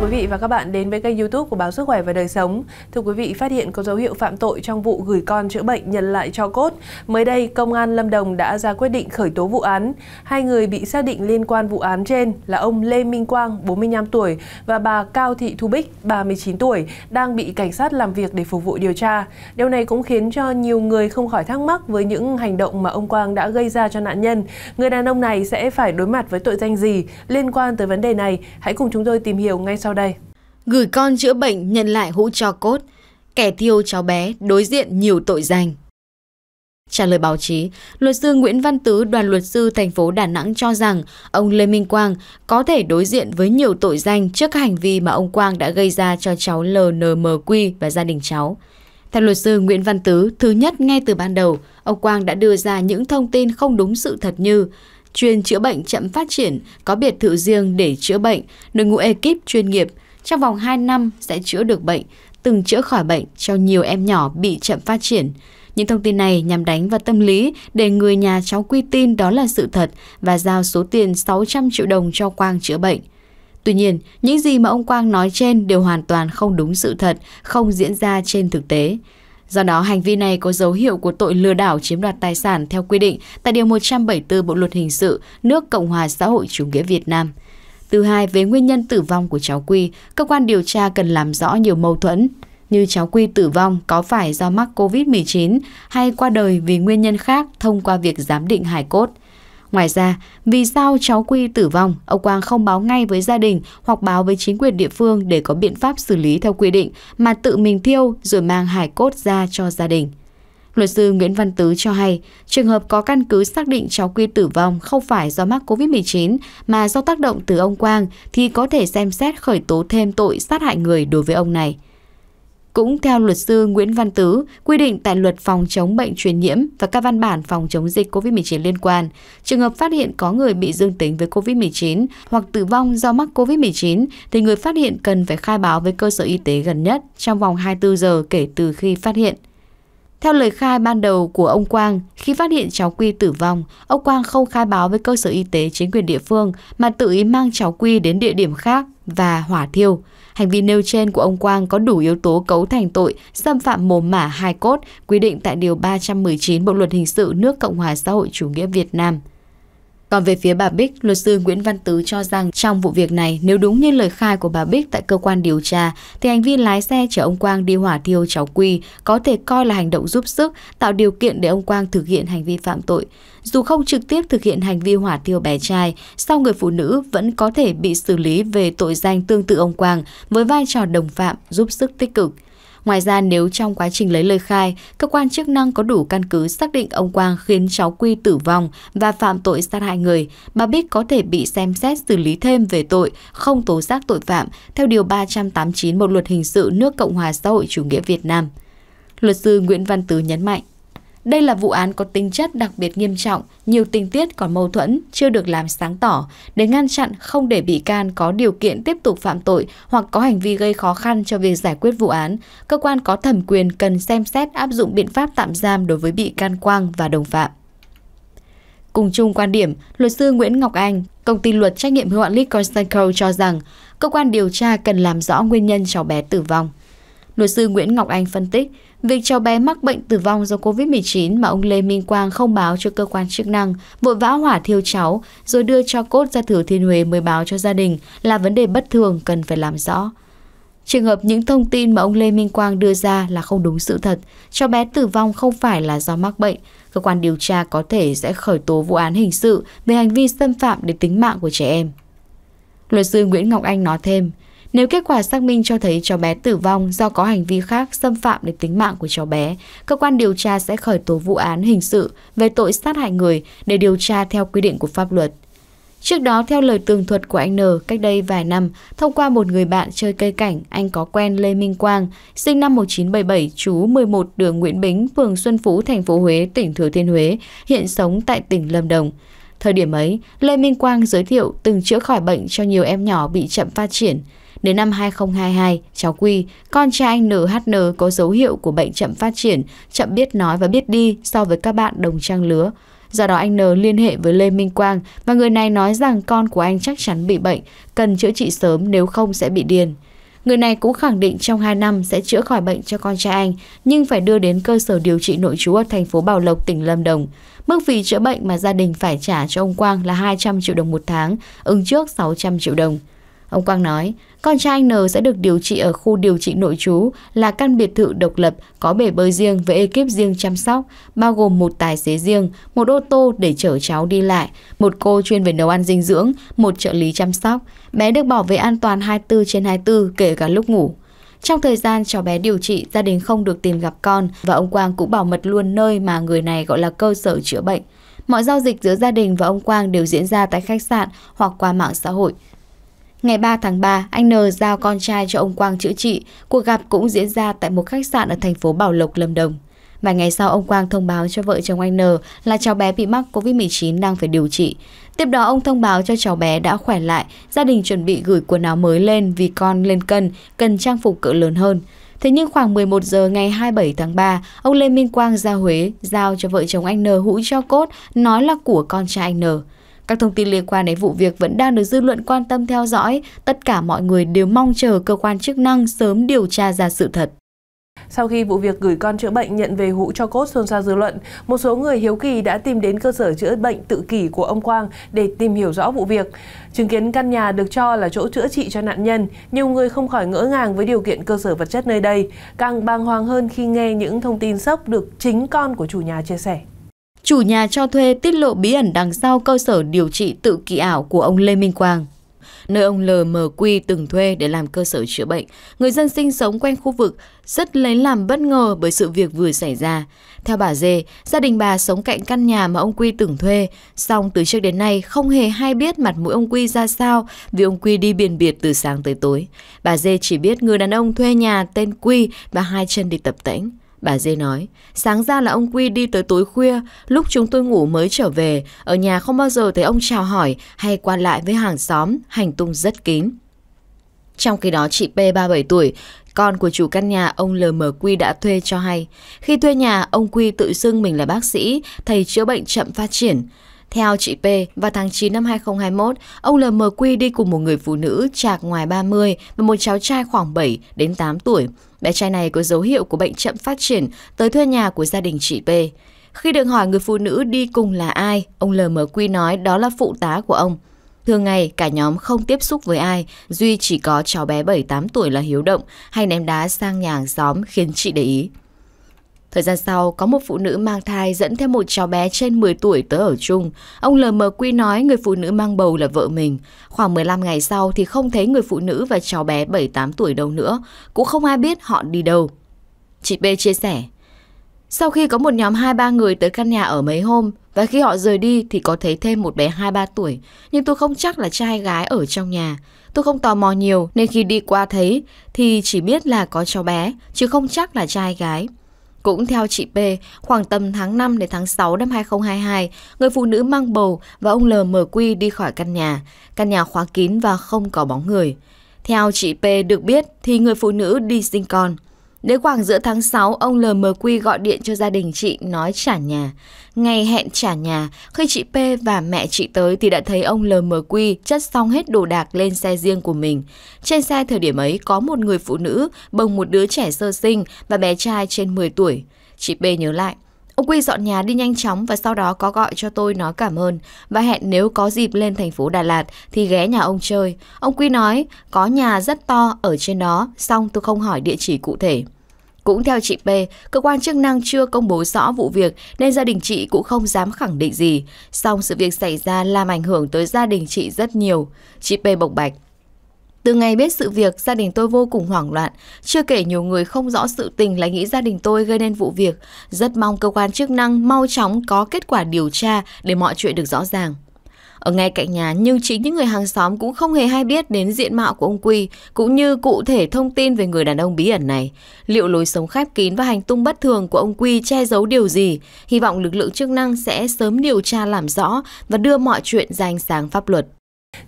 quý vị và các bạn đến với kênh youtube của Báo Sức Khỏe và Đời Sống. Thưa quý vị, phát hiện có dấu hiệu phạm tội trong vụ gửi con chữa bệnh nhận lại cho cốt. Mới đây, Công an Lâm Đồng đã ra quyết định khởi tố vụ án. Hai người bị xác định liên quan vụ án trên là ông Lê Minh Quang, 45 tuổi, và bà Cao Thị Thu Bích, 39 tuổi, đang bị cảnh sát làm việc để phục vụ điều tra. Điều này cũng khiến cho nhiều người không khỏi thắc mắc với những hành động mà ông Quang đã gây ra cho nạn nhân. Người đàn ông này sẽ phải đối mặt với tội danh gì liên quan tới vấn đề này? Hãy cùng chúng tôi tìm hiểu ngay sau sau đây. Gửi con chữa bệnh nhận lại hũ cho cốt, kẻ thiêu cháu bé đối diện nhiều tội danh. Trả lời báo chí, luật sư Nguyễn Văn Tứ, đoàn luật sư thành phố Đà Nẵng cho rằng ông Lê Minh Quang có thể đối diện với nhiều tội danh trước hành vi mà ông Quang đã gây ra cho cháu LNMQ và gia đình cháu. Theo luật sư Nguyễn Văn Tứ, thứ nhất ngay từ ban đầu, ông Quang đã đưa ra những thông tin không đúng sự thật như chuyên chữa bệnh chậm phát triển, có biệt thự riêng để chữa bệnh, đội ngũ ekip chuyên nghiệp. Trong vòng 2 năm sẽ chữa được bệnh, từng chữa khỏi bệnh cho nhiều em nhỏ bị chậm phát triển. Những thông tin này nhằm đánh vào tâm lý để người nhà cháu quy tin đó là sự thật và giao số tiền 600 triệu đồng cho Quang chữa bệnh. Tuy nhiên, những gì mà ông Quang nói trên đều hoàn toàn không đúng sự thật, không diễn ra trên thực tế. Do đó, hành vi này có dấu hiệu của tội lừa đảo chiếm đoạt tài sản theo quy định tại Điều 174 Bộ Luật Hình sự nước Cộng hòa xã hội chủ nghĩa Việt Nam. Thứ hai, về nguyên nhân tử vong của cháu Quy, cơ quan điều tra cần làm rõ nhiều mâu thuẫn, như cháu Quy tử vong có phải do mắc COVID-19 hay qua đời vì nguyên nhân khác thông qua việc giám định hài cốt. Ngoài ra, vì sao cháu Quy tử vong, ông Quang không báo ngay với gia đình hoặc báo với chính quyền địa phương để có biện pháp xử lý theo quy định mà tự mình thiêu rồi mang hải cốt ra cho gia đình. Luật sư Nguyễn Văn Tứ cho hay, trường hợp có căn cứ xác định cháu Quy tử vong không phải do mắc COVID-19 mà do tác động từ ông Quang thì có thể xem xét khởi tố thêm tội sát hại người đối với ông này. Cũng theo luật sư Nguyễn Văn Tứ, quy định tại luật phòng chống bệnh truyền nhiễm và các văn bản phòng chống dịch COVID-19 liên quan, trường hợp phát hiện có người bị dương tính với COVID-19 hoặc tử vong do mắc COVID-19 thì người phát hiện cần phải khai báo với cơ sở y tế gần nhất trong vòng 24 giờ kể từ khi phát hiện. Theo lời khai ban đầu của ông Quang, khi phát hiện cháu Quy tử vong, ông Quang không khai báo với cơ sở y tế chính quyền địa phương mà tự ý mang cháu Quy đến địa điểm khác và hỏa thiêu. Hành vi nêu trên của ông Quang có đủ yếu tố cấu thành tội xâm phạm mồm mả hai cốt quy định tại Điều 319 Bộ Luật Hình sự nước Cộng hòa xã hội chủ nghĩa Việt Nam. Còn về phía bà Bích, luật sư Nguyễn Văn Tứ cho rằng trong vụ việc này, nếu đúng như lời khai của bà Bích tại cơ quan điều tra, thì hành vi lái xe chở ông Quang đi hỏa thiêu cháu Quy có thể coi là hành động giúp sức, tạo điều kiện để ông Quang thực hiện hành vi phạm tội. Dù không trực tiếp thực hiện hành vi hỏa thiêu bé trai, sau người phụ nữ vẫn có thể bị xử lý về tội danh tương tự ông Quang với vai trò đồng phạm giúp sức tích cực. Ngoài ra nếu trong quá trình lấy lời khai, cơ quan chức năng có đủ căn cứ xác định ông Quang khiến cháu Quy tử vong và phạm tội sát hại người, bà Bích có thể bị xem xét xử lý thêm về tội không tố giác tội phạm theo Điều 389 Bộ Luật Hình sự nước Cộng hòa xã hội chủ nghĩa Việt Nam. Luật sư Nguyễn Văn Tứ nhấn mạnh, đây là vụ án có tính chất đặc biệt nghiêm trọng, nhiều tình tiết còn mâu thuẫn, chưa được làm sáng tỏ, để ngăn chặn không để bị can có điều kiện tiếp tục phạm tội hoặc có hành vi gây khó khăn cho việc giải quyết vụ án. Cơ quan có thẩm quyền cần xem xét áp dụng biện pháp tạm giam đối với bị can Quang và đồng phạm. Cùng chung quan điểm, luật sư Nguyễn Ngọc Anh, công ty luật trách nhiệm hữu hạn Licosenco cho rằng cơ quan điều tra cần làm rõ nguyên nhân cháu bé tử vong. Luật sư Nguyễn Ngọc Anh phân tích, Việc cháu bé mắc bệnh tử vong do COVID-19 mà ông Lê Minh Quang không báo cho cơ quan chức năng, vội vã hỏa thiêu cháu rồi đưa cho cốt ra thử Thiên Huế mới báo cho gia đình là vấn đề bất thường cần phải làm rõ. Trường hợp những thông tin mà ông Lê Minh Quang đưa ra là không đúng sự thật, cháu bé tử vong không phải là do mắc bệnh, cơ quan điều tra có thể sẽ khởi tố vụ án hình sự về hành vi xâm phạm đến tính mạng của trẻ em. Luật sư Nguyễn Ngọc Anh nói thêm, nếu kết quả xác minh cho thấy cháu bé tử vong do có hành vi khác xâm phạm đến tính mạng của cháu bé, cơ quan điều tra sẽ khởi tố vụ án hình sự về tội sát hại người để điều tra theo quy định của pháp luật. Trước đó, theo lời tường thuật của anh N, cách đây vài năm, thông qua một người bạn chơi cây cảnh, anh có quen Lê Minh Quang, sinh năm 1977, trú 11 đường Nguyễn Bính, phường Xuân Phú, thành phố Huế, tỉnh Thừa Thiên Huế, hiện sống tại tỉnh Lâm Đồng. Thời điểm ấy, Lê Minh Quang giới thiệu từng chữa khỏi bệnh cho nhiều em nhỏ bị chậm phát triển – Đến năm 2022, cháu Quy, con trai anh NHN có dấu hiệu của bệnh chậm phát triển, chậm biết nói và biết đi so với các bạn đồng trang lứa. Do đó anh N liên hệ với Lê Minh Quang và người này nói rằng con của anh chắc chắn bị bệnh, cần chữa trị sớm nếu không sẽ bị điên. Người này cũng khẳng định trong 2 năm sẽ chữa khỏi bệnh cho con trai anh, nhưng phải đưa đến cơ sở điều trị nội trú ở thành phố Bảo Lộc, tỉnh Lâm Đồng. Mức phí chữa bệnh mà gia đình phải trả cho ông Quang là 200 triệu đồng một tháng, ứng trước 600 triệu đồng. Ông Quang nói, con trai anh N sẽ được điều trị ở khu điều trị nội trú là căn biệt thự độc lập có bể bơi riêng với ekip riêng chăm sóc, bao gồm một tài xế riêng, một ô tô để chở cháu đi lại, một cô chuyên về nấu ăn dinh dưỡng, một trợ lý chăm sóc. Bé được bảo vệ an toàn 24 trên 24 kể cả lúc ngủ. Trong thời gian cháu bé điều trị, gia đình không được tìm gặp con và ông Quang cũng bảo mật luôn nơi mà người này gọi là cơ sở chữa bệnh. Mọi giao dịch giữa gia đình và ông Quang đều diễn ra tại khách sạn hoặc qua mạng xã hội. Ngày 3 tháng 3, anh N giao con trai cho ông Quang chữa trị. Cuộc gặp cũng diễn ra tại một khách sạn ở thành phố Bảo Lộc, Lâm Đồng. Vài ngày sau, ông Quang thông báo cho vợ chồng anh N là cháu bé bị mắc COVID-19 đang phải điều trị. Tiếp đó, ông thông báo cho cháu bé đã khỏe lại, gia đình chuẩn bị gửi quần áo mới lên vì con lên cân, cần trang phục cỡ lớn hơn. Thế nhưng khoảng 11 giờ ngày 27 tháng 3, ông Lê Minh Quang ra Huế, giao cho vợ chồng anh N hũ cho cốt, nói là của con trai anh N. Các thông tin liên quan đến vụ việc vẫn đang được dư luận quan tâm theo dõi. Tất cả mọi người đều mong chờ cơ quan chức năng sớm điều tra ra sự thật. Sau khi vụ việc gửi con chữa bệnh nhận về hũ cho cốt xôn xao dư luận, một số người hiếu kỳ đã tìm đến cơ sở chữa bệnh tự kỷ của ông Quang để tìm hiểu rõ vụ việc. Chứng kiến căn nhà được cho là chỗ chữa trị cho nạn nhân, nhiều người không khỏi ngỡ ngàng với điều kiện cơ sở vật chất nơi đây, càng bàng hoàng hơn khi nghe những thông tin sốc được chính con của chủ nhà chia sẻ. Chủ nhà cho thuê tiết lộ bí ẩn đằng sau cơ sở điều trị tự kỳ ảo của ông Lê Minh Quang nơi ông LMQ từng thuê để làm cơ sở chữa bệnh. Người dân sinh sống quanh khu vực rất lấy làm bất ngờ bởi sự việc vừa xảy ra. Theo bà Dê, gia đình bà sống cạnh căn nhà mà ông Quy từng thuê, song từ trước đến nay không hề hay biết mặt mũi ông Quy ra sao vì ông Quy đi biển biệt từ sáng tới tối. Bà Dê chỉ biết người đàn ông thuê nhà tên Quy và hai chân đi tập tễnh. Bà Dê nói, sáng ra là ông Quy đi tới tối khuya, lúc chúng tôi ngủ mới trở về, ở nhà không bao giờ thấy ông chào hỏi hay qua lại với hàng xóm, hành tung rất kín. Trong khi đó chị P 37 tuổi, con của chủ căn nhà ông LM Quy đã thuê cho hay. Khi thuê nhà, ông Quy tự xưng mình là bác sĩ, thầy chữa bệnh chậm phát triển. Theo chị P, vào tháng 9 năm 2021, ông LMQ đi cùng một người phụ nữ trạc ngoài 30 và một cháu trai khoảng 7 đến 8 tuổi. Bé trai này có dấu hiệu của bệnh chậm phát triển tới thuê nhà của gia đình chị P. Khi được hỏi người phụ nữ đi cùng là ai, ông LMQ nói đó là phụ tá của ông. Thường ngày, cả nhóm không tiếp xúc với ai, Duy chỉ có cháu bé 7-8 tuổi là hiếu động hay ném đá sang nhà hàng xóm khiến chị để ý. Thời gian sau, có một phụ nữ mang thai dẫn theo một cháu bé trên 10 tuổi tới ở chung. Ông LMQ nói người phụ nữ mang bầu là vợ mình. Khoảng 15 ngày sau thì không thấy người phụ nữ và cháu bé 7-8 tuổi đâu nữa. Cũng không ai biết họ đi đâu. Chị B chia sẻ, sau khi có một nhóm 2-3 người tới căn nhà ở mấy hôm và khi họ rời đi thì có thấy thêm một bé 2-3 tuổi. Nhưng tôi không chắc là trai gái ở trong nhà. Tôi không tò mò nhiều nên khi đi qua thấy thì chỉ biết là có cháu bé chứ không chắc là trai gái. Cũng theo chị P, khoảng tầm tháng 5 đến tháng 6 năm 2022, người phụ nữ mang bầu và ông LMQ đi khỏi căn nhà. Căn nhà khóa kín và không có bóng người. Theo chị P được biết thì người phụ nữ đi sinh con. Đến khoảng giữa tháng 6, ông LMQ gọi điện cho gia đình chị nói trả nhà. Ngày hẹn trả nhà, khi chị P và mẹ chị tới thì đã thấy ông LMQ chất xong hết đồ đạc lên xe riêng của mình. Trên xe thời điểm ấy có một người phụ nữ bồng một đứa trẻ sơ sinh và bé trai trên 10 tuổi. Chị P nhớ lại, Ông Quy dọn nhà đi nhanh chóng và sau đó có gọi cho tôi nói cảm ơn và hẹn nếu có dịp lên thành phố Đà Lạt thì ghé nhà ông chơi. Ông Quy nói có nhà rất to ở trên đó, xong tôi không hỏi địa chỉ cụ thể. Cũng theo chị P, cơ quan chức năng chưa công bố rõ vụ việc nên gia đình chị cũng không dám khẳng định gì. Song sự việc xảy ra làm ảnh hưởng tới gia đình chị rất nhiều. Chị P bộc bạch. Từ ngày biết sự việc, gia đình tôi vô cùng hoảng loạn. Chưa kể nhiều người không rõ sự tình lại nghĩ gia đình tôi gây nên vụ việc. Rất mong cơ quan chức năng mau chóng có kết quả điều tra để mọi chuyện được rõ ràng. Ở ngay cạnh nhà nhưng chính những người hàng xóm cũng không hề hay biết đến diện mạo của ông Quy cũng như cụ thể thông tin về người đàn ông bí ẩn này. Liệu lối sống khép kín và hành tung bất thường của ông Quy che giấu điều gì? Hy vọng lực lượng chức năng sẽ sớm điều tra làm rõ và đưa mọi chuyện ra ánh sáng pháp luật.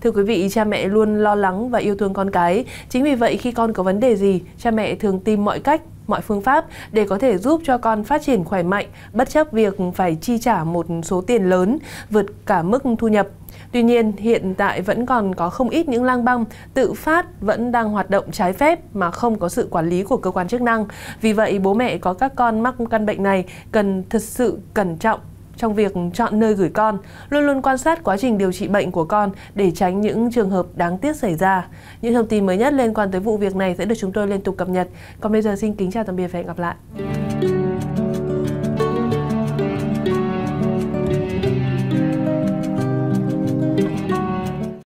Thưa quý vị, cha mẹ luôn lo lắng và yêu thương con cái. Chính vì vậy khi con có vấn đề gì, cha mẹ thường tìm mọi cách, mọi phương pháp để có thể giúp cho con phát triển khỏe mạnh, bất chấp việc phải chi trả một số tiền lớn vượt cả mức thu nhập. Tuy nhiên, hiện tại vẫn còn có không ít những lang băng tự phát vẫn đang hoạt động trái phép mà không có sự quản lý của cơ quan chức năng. Vì vậy, bố mẹ có các con mắc căn bệnh này cần thật sự cẩn trọng trong việc chọn nơi gửi con, luôn luôn quan sát quá trình điều trị bệnh của con để tránh những trường hợp đáng tiếc xảy ra. Những thông tin mới nhất liên quan tới vụ việc này sẽ được chúng tôi liên tục cập nhật. Còn bây giờ xin kính chào tạm biệt và hẹn gặp lại.